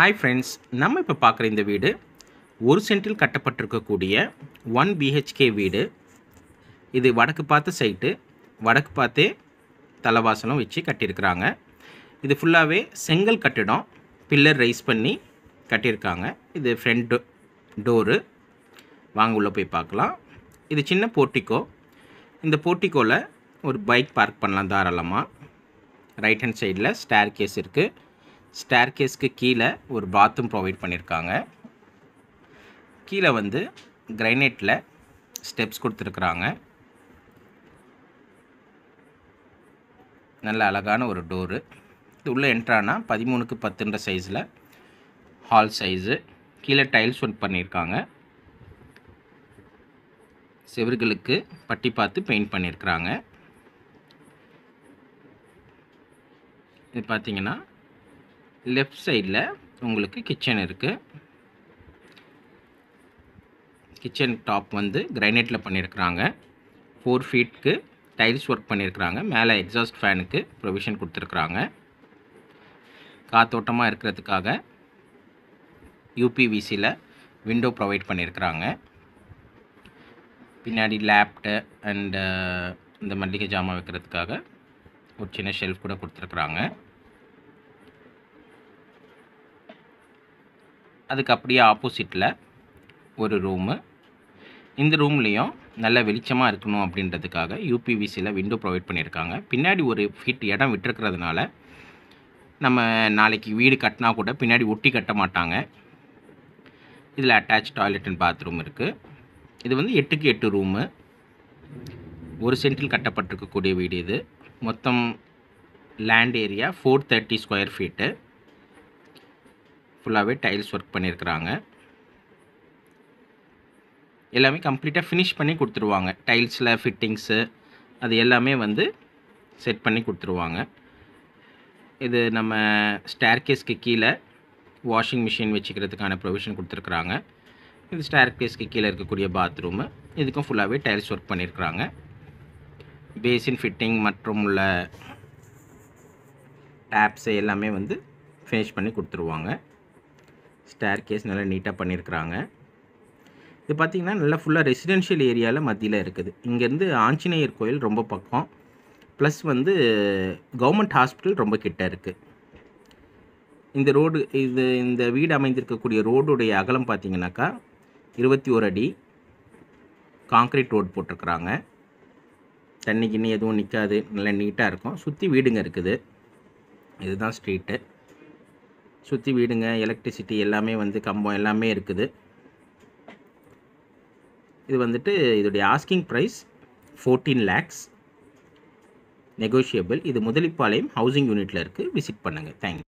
hi friends நம்ம இப்போ பார்க்குற இந்த வீடு ஒரு சென்டில் கட்டப்பட்டிருக்கக்கூடிய ஒன் பிஹெச்கே வீடு இது வடக்கு பார்த்த சைட்டு வடக்கு பார்த்தே தலவாசலும் வச்சு கட்டியிருக்கிறாங்க இது ஃபுல்லாகவே செங்கல் கட்டிடம் பில்லர் ரைஸ் பண்ணி கட்டியிருக்காங்க இது ஃப்ரண்ட் டோரு வாங்க உள்ளே போய் பார்க்கலாம் இது சின்ன போர்ட்டிக்கோ இந்த போர்ட்டிக்கோவில் ஒரு பைக் பார்க் பண்ணலாம் தாராளமாக ரைட் ஹேண்ட் சைடில் ஸ்டேர் கேஸ் இருக்குது ஸ்டேர்கேஸ்க்கு கீழே ஒரு பாத்ரூம் ப்ரொவைட் பண்ணியிருக்காங்க கீழே வந்து கிரைனேட்டில் ஸ்டெப்ஸ் கொடுத்துருக்குறாங்க நல்ல அழகான ஒரு டோரு இது உள்ளே என்ட்ரானா பதிமூணுக்கு பத்துன்ற சைஸில் ஹால் சைஸு கீழே டைல்ஸ் ஒர்க் பண்ணியிருக்காங்க செவர்களுக்கு பட்டி பார்த்து பெயிண்ட் பண்ணியிருக்கிறாங்க இது பார்த்திங்கன்னா லெஃப்ட் சைடில் உங்களுக்கு கிச்சன் இருக்குது கிச்சன் டாப் வந்து கிரைனைட்டில் பண்ணியிருக்கிறாங்க ஃபோர் ஃபீட்க்கு டைல்ஸ் ஒர்க் பண்ணியிருக்கிறாங்க மேலே எக்ஸாஸ்ட் ஃபேனுக்கு ப்ரொவிஷன் கொடுத்துருக்குறாங்க காத்தோட்டமாக இருக்கிறதுக்காக யூபிவிசியில் விண்டோ ப்ரொவைட் பண்ணியிருக்கிறாங்க பின்னாடி லேப்டு அண்டு uh, இந்த மல்லிகை ஜாமான் வைக்கிறதுக்காக ஒரு சின்ன ஷெல்ஃப் கூட கொடுத்துருக்குறாங்க அதுக்கு அப்படியே ஆப்போசிட்டில் ஒரு ரூமு இந்த ரூம்லேயும் நல்ல வெளிச்சமாக இருக்கணும் அப்படின்றதுக்காக யூபிவிசியில் விண்டோ ப்ரொவைட் பண்ணியிருக்காங்க பின்னாடி ஒரு ஃபீட் இடம் விட்டுருக்கிறதுனால நம்ம நாளைக்கு வீடு கட்டினா கூட பின்னாடி ஒட்டி கட்ட மாட்டாங்க இதில் அட்டாச் டாய்லெட் அண்ட் பாத்ரூம் இருக்குது இது வந்து எட்டுக்கு எட்டு ரூமு ஒரு சென்டில் கட்டப்பட்டிருக்கக்கூடிய வீடு இது மொத்தம் land area four thirty square feet ஃபுல்லாகவே டைல்ஸ் ஒர்க் பண்ணியிருக்கிறாங்க எல்லாமே கம்ப்ளீட்டாக ஃபினிஷ் பண்ணி கொடுத்துருவாங்க டைல்ஸில் ஃபிட்டிங்ஸு அது எல்லாமே வந்து செட் பண்ணி கொடுத்துருவாங்க இது நம்ம ஸ்டேர்கேஸ்க்கு கீழே வாஷிங் மிஷின் வச்சுக்கிறதுக்கான ப்ரொவிஷன் கொடுத்துருக்குறாங்க இது ஸ்டேர்கேஸ்க்கு கீழே இருக்கக்கூடிய பாத்ரூமு இதுக்கும் ஃபுல்லாகவே டைல்ஸ் ஒர்க் பண்ணியிருக்கிறாங்க பேசின் ஃபிட்டிங் மற்றும் உள்ள டேப்ஸை எல்லாமே வந்து ஃபினிஷ் பண்ணி கொடுத்துருவாங்க ஸ்டேர் கேஸ் நல்லா நீட்டாக பண்ணியிருக்கிறாங்க இது பார்த்திங்கன்னா நல்லா ஃபுல்லாக ரெசிடென்ஷியல் ஏரியாவில் மத்தியில் இருக்குது இங்கேருந்து ஆஞ்சநேயர் கோயில் ரொம்ப பக்கம் ப்ளஸ் வந்து கவர்மெண்ட் ஹாஸ்பிட்டல் ரொம்ப கிட்ட இருக்குது இந்த ரோடு இது இந்த வீடு அமைந்திருக்கக்கூடிய ரோடுடைய அகலம் பார்த்திங்கனாக்கா இருபத்தி ஒரு அடி காங்க்ரீட் ரோடு போட்டிருக்கிறாங்க தண்ணி கிண்ணி எதுவும் நிற்காது நல்லா நீட்டாக இருக்கும் சுற்றி வீடுங்க இருக்குது இதுதான் ஸ்ட்ரீட்டு சுற்றி வீடுங்க எலக்ட்ரிசிட்டி எல்லாமே வந்து கம்பம் எல்லாமே இருக்குது இது வந்துட்டு இதோடைய asking price fourteen lakhs negotiable இது முதலிப்பாளையம் ஹவுசிங் யூனிட்டில் இருக்குது விசிட் பண்ணுங்கள் தேங்க்யூ